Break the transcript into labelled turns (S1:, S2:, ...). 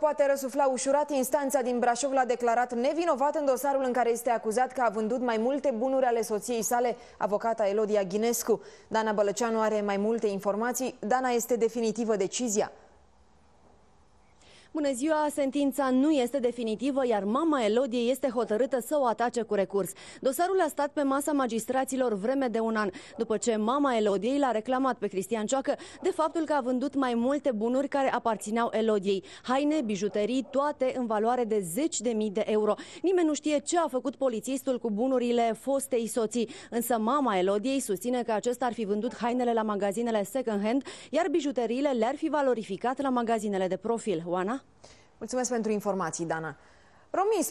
S1: Poate răsufla ușurat, instanța din Brașov l-a declarat nevinovat în dosarul în care este acuzat că a vândut mai multe bunuri ale soției sale, avocata Elodia Ghinescu. Dana Bălăceanu are mai
S2: multe informații. Dana, este definitivă decizia? Bună ziua! Sentința nu este definitivă, iar mama Elodie este hotărâtă să o atace cu recurs. Dosarul a stat pe masa magistraților vreme de un an, după ce mama Elodiei l-a reclamat pe Cristian Cioacă de faptul că a vândut mai multe bunuri care aparțineau Elodiei. Haine, bijuterii, toate în valoare de 10.000 de euro. Nimeni nu știe ce a făcut polițistul cu bunurile fostei soții, însă mama Elodiei susține că acesta ar fi vândut hainele la magazinele second-hand, iar bijuteriile le-ar fi valorificat la magazinele de profil. Oana? Mulțumesc pentru informații, Dana. Romii